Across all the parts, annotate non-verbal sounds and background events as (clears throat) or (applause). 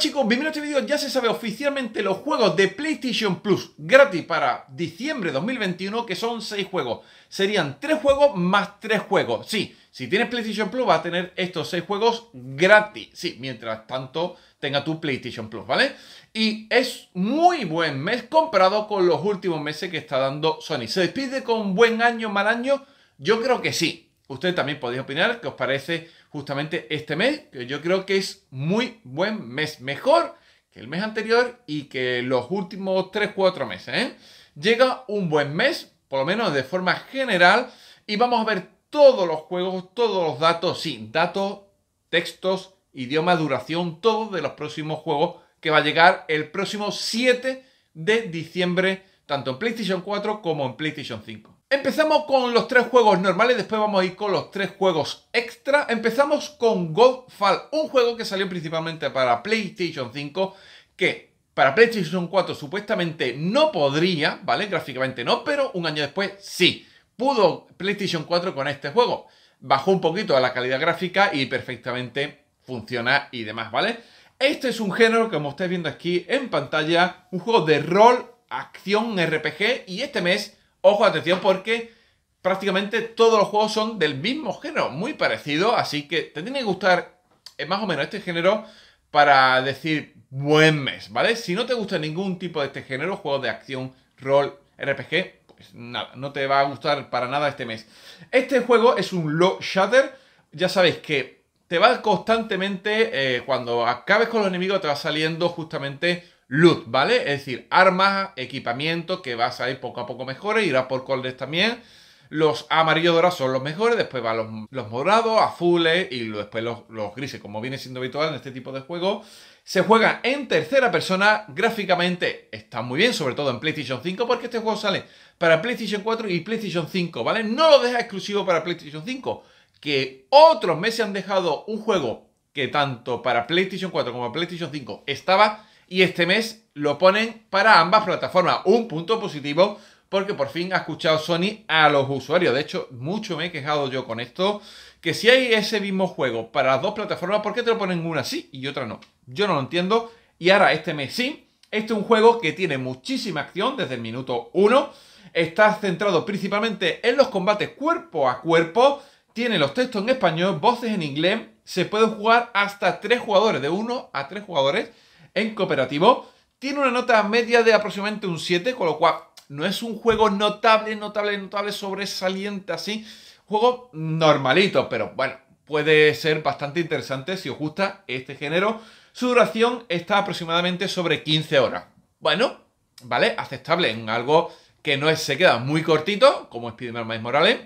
chicos, bienvenidos a este vídeo. Ya se sabe oficialmente los juegos de PlayStation Plus gratis para diciembre de 2021, que son 6 juegos. Serían 3 juegos más 3 juegos. Sí, si tienes PlayStation Plus vas a tener estos 6 juegos gratis. Sí, mientras tanto tenga tu PlayStation Plus, ¿vale? Y es muy buen mes comparado con los últimos meses que está dando Sony. ¿Se despide con buen año, mal año? Yo creo que sí. Ustedes también podéis opinar qué os parece justamente este mes, que yo creo que es muy buen mes, mejor que el mes anterior y que los últimos 3-4 meses. ¿eh? Llega un buen mes, por lo menos de forma general, y vamos a ver todos los juegos, todos los datos, sí, datos, textos, idioma, duración, todos de los próximos juegos que va a llegar el próximo 7 de diciembre, tanto en PlayStation 4 como en PlayStation 5. Empezamos con los tres juegos normales, después vamos a ir con los tres juegos extra. Empezamos con Godfall, un juego que salió principalmente para PlayStation 5, que para PlayStation 4 supuestamente no podría, ¿vale? Gráficamente no, pero un año después sí. Pudo PlayStation 4 con este juego. Bajó un poquito la calidad gráfica y perfectamente funciona y demás, ¿vale? Este es un género, como estáis viendo aquí en pantalla, un juego de rol, acción, RPG, y este mes Ojo, atención, porque prácticamente todos los juegos son del mismo género, muy parecido, así que te tiene que gustar eh, más o menos este género para decir buen mes, ¿vale? Si no te gusta ningún tipo de este género, juegos de acción, rol, RPG, pues nada, no te va a gustar para nada este mes. Este juego es un low shutter, ya sabéis que te va constantemente, eh, cuando acabes con los enemigos, te va saliendo justamente loot, ¿vale? Es decir, armas, equipamiento que vas a salir poco a poco mejores, irá por colores también. Los amarillos dorados son los mejores, después van los, morados, azules y después los, grises, como viene siendo habitual en este tipo de juegos. Se juega en tercera persona, gráficamente está muy bien, sobre todo en PlayStation 5, porque este juego sale para PlayStation 4 y PlayStation 5, ¿vale? No lo deja exclusivo para PlayStation 5, que otros meses han dejado un juego que tanto para PlayStation 4 como PlayStation 5 estaba y este mes lo ponen para ambas plataformas. Un punto positivo porque por fin ha escuchado Sony a los usuarios. De hecho, mucho me he quejado yo con esto, que si hay ese mismo juego para las dos plataformas, ¿por qué te lo ponen una sí y otra no? Yo no lo entiendo. Y ahora este mes sí, este es un juego que tiene muchísima acción desde el minuto 1. Está centrado principalmente en los combates cuerpo a cuerpo. Tiene los textos en español, voces en inglés. Se puede jugar hasta tres jugadores, de 1 a tres jugadores en cooperativo. Tiene una nota media de aproximadamente un 7, con lo cual no es un juego notable, notable, notable, sobresaliente así. Juego normalito, pero bueno, puede ser bastante interesante si os gusta este género. Su duración está aproximadamente sobre 15 horas. Bueno, ¿vale? Aceptable en algo que no es, se queda muy cortito, como Spider-Man Morales,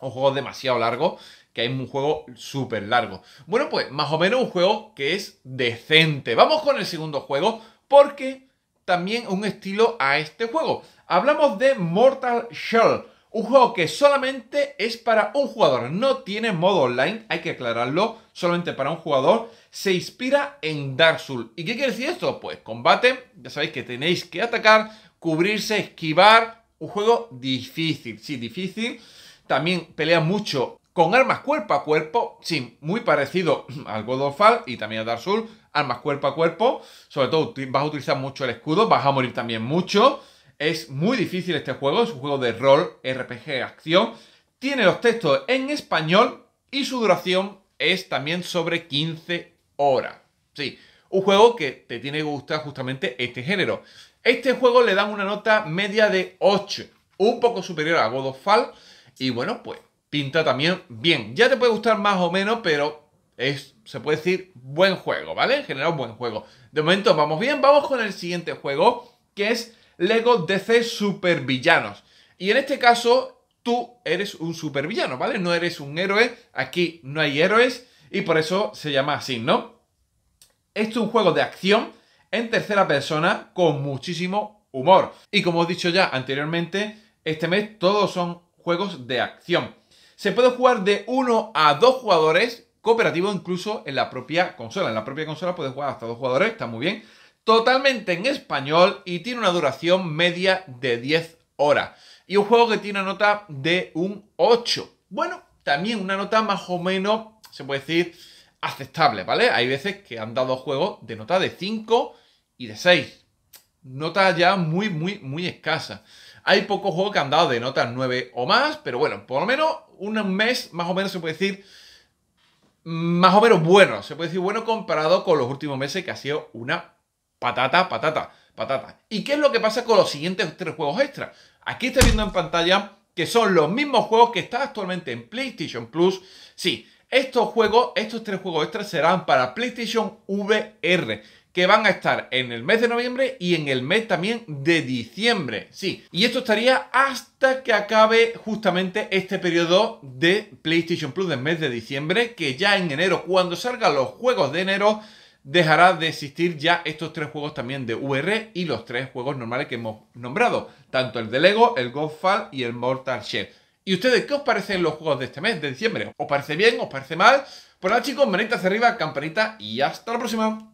un juego demasiado largo que hay un juego súper largo. Bueno, pues más o menos un juego que es decente. Vamos con el segundo juego porque también un estilo a este juego. Hablamos de Mortal Shell. Un juego que solamente es para un jugador, no tiene modo online, hay que aclararlo, solamente para un jugador. Se inspira en Dark Souls. ¿Y qué quiere decir esto? Pues combate, ya sabéis que tenéis que atacar, cubrirse, esquivar. Un juego difícil, sí, difícil. También pelea mucho con armas cuerpo a cuerpo, sí, muy parecido (clears throat) al God of War y también a Dark Souls, armas cuerpo a cuerpo, sobre todo vas a utilizar mucho el escudo, vas a morir también mucho, es muy difícil este juego, es un juego de rol, RPG, acción, tiene los textos en español y su duración es también sobre 15 horas, sí, un juego que te tiene que gustar justamente este género. Este juego le dan una nota media de 8, un poco superior a God of Fall, y bueno, pues pinta también bien. Ya te puede gustar más o menos, pero es, se puede decir, buen juego, ¿vale? En general, buen juego. De momento vamos bien, vamos con el siguiente juego, que es Lego DC Supervillanos. Y en este caso, tú eres un supervillano, ¿vale? No eres un héroe, aquí no hay héroes, y por eso se llama así, ¿no? Este es un juego de acción en tercera persona con muchísimo humor. Y como he dicho ya anteriormente, este mes todos son juegos de acción. Se puede jugar de 1 a dos jugadores, cooperativo incluso en la propia consola. En la propia consola puedes jugar hasta dos jugadores, está muy bien. Totalmente en español y tiene una duración media de 10 horas. Y un juego que tiene una nota de un 8. Bueno, también una nota más o menos, se puede decir, aceptable, ¿vale? Hay veces que han dado juegos de nota de 5 y de 6. Nota ya muy, muy, muy escasa. Hay pocos juegos que han dado de notas 9 o más, pero bueno, por lo menos un mes más o menos se puede decir más o menos bueno. Se puede decir bueno comparado con los últimos meses que ha sido una patata, patata, patata. ¿Y qué es lo que pasa con los siguientes tres juegos extra? Aquí está viendo en pantalla que son los mismos juegos que están actualmente en PlayStation Plus. Sí, estos juegos, estos tres juegos extras serán para PlayStation VR que van a estar en el mes de noviembre y en el mes también de diciembre. Sí, y esto estaría hasta que acabe justamente este periodo de PlayStation Plus del mes de diciembre, que ya en enero, cuando salgan los juegos de enero, dejará de existir ya estos tres juegos también de VR y los tres juegos normales que hemos nombrado, tanto el de Lego, el Godfall y el Mortal Shell. ¿Y ustedes qué os parecen los juegos de este mes, de diciembre? ¿Os parece bien? ¿Os parece mal? Pues nada chicos, manitas hacia arriba, campanita y hasta la próxima.